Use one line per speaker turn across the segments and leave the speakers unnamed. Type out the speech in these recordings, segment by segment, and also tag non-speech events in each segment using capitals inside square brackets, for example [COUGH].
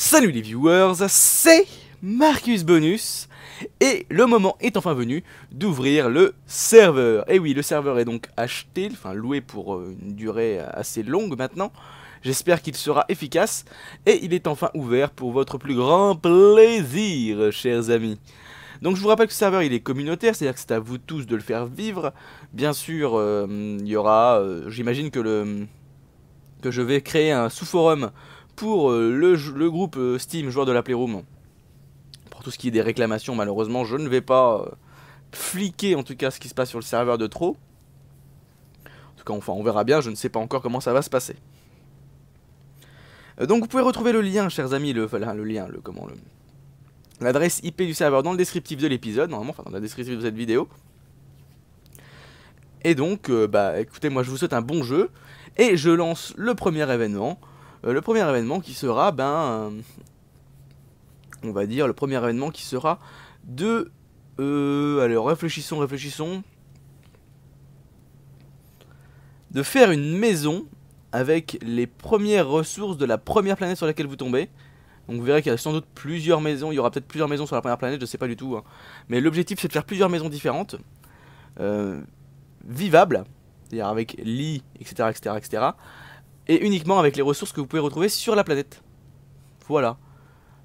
Salut les viewers, c'est Marcus Bonus et le moment est enfin venu d'ouvrir le serveur. Et oui, le serveur est donc acheté, enfin loué pour euh, une durée assez longue maintenant. J'espère qu'il sera efficace et il est enfin ouvert pour votre plus grand plaisir, chers amis. Donc je vous rappelle que ce serveur il est communautaire, c'est-à-dire que c'est à vous tous de le faire vivre. Bien sûr, euh, il y aura, euh, j'imagine que le que je vais créer un sous-forum pour euh, le, groupe euh, Steam, joueur de la Playroom, pour tout ce qui est des réclamations, malheureusement, je ne vais pas euh, fliquer en tout cas ce qui se passe sur le serveur de trop. En tout cas, enfin, on verra bien, je ne sais pas encore comment ça va se passer. Donc vous pouvez retrouver le lien, chers amis, le, le lien, le comment le l'adresse IP du serveur dans le descriptif de l'épisode, normalement, enfin dans la description de cette vidéo. Et donc, bah écoutez, moi je vous souhaite un bon jeu, et je lance le premier événement, euh, le premier événement qui sera, ben, euh, on va dire, le premier événement qui sera de... Euh, allez, réfléchissons, réfléchissons. De faire une maison avec les premières ressources de la première planète sur laquelle vous tombez. Donc vous verrez qu'il y a sans doute plusieurs maisons, il y aura peut-être plusieurs maisons sur la première planète, je sais pas du tout. Hein. Mais l'objectif c'est de faire plusieurs maisons différentes, vivables, c'est-à-dire avec lit, etc., etc., etc et uniquement avec les ressources que vous pouvez retrouver sur la planète. Voilà.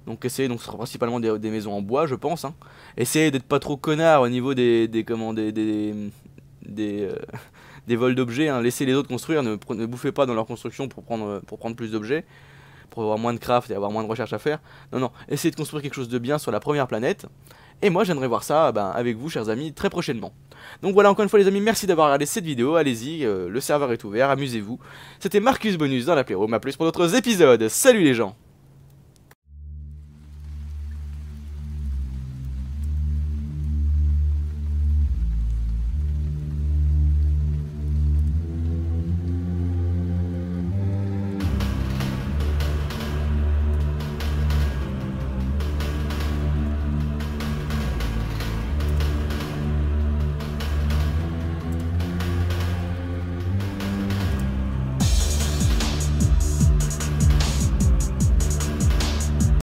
Donc essayez, donc ce sera principalement des, maisons en bois, je pense. Hein. Essayez d'être pas trop connard au niveau des, des des, des, des, euh, [LAUGHS] vols d'objets. Hein. Laissez les autres construire, ne, bouffez pas dans leur construction pour prendre, pour prendre plus d'objets, pour avoir moins de craft et avoir moins de recherche à faire. Non, non, essayez de construire quelque chose de bien sur la première planète. Et moi j'aimerais voir ça ben, avec vous chers amis très prochainement. Donc voilà encore une fois les amis, merci d'avoir regardé cette vidéo, allez-y, euh, le serveur est ouvert, amusez-vous. C'était Marcus Bonus dans la Playroom, à plus pour d'autres épisodes, salut les gens